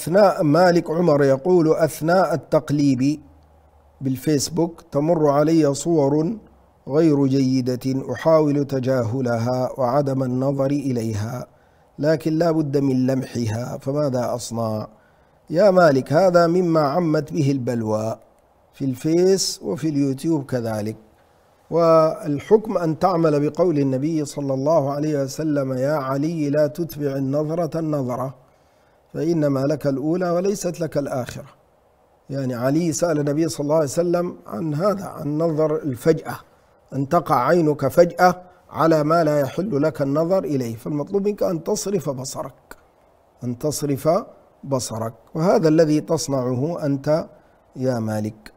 أثناء مالك عمر يقول أثناء التقليب بالفيسبوك تمر علي صور غير جيدة أحاول تجاهلها وعدم النظر إليها لكن لا بد من لمحها فماذا أصنع يا مالك هذا مما عمت به البلوى في الفيس وفي اليوتيوب كذلك والحكم أن تعمل بقول النبي صلى الله عليه وسلم يا علي لا تتبع النظرة النظرة فإنما لك الأولى وليست لك الآخرة يعني علي سأل النبي صلى الله عليه وسلم عن هذا عن نظر الفجأة أن تقع عينك فجأة على ما لا يحل لك النظر إليه فالمطلوب منك أن تصرف بصرك أن تصرف بصرك وهذا الذي تصنعه أنت يا مالك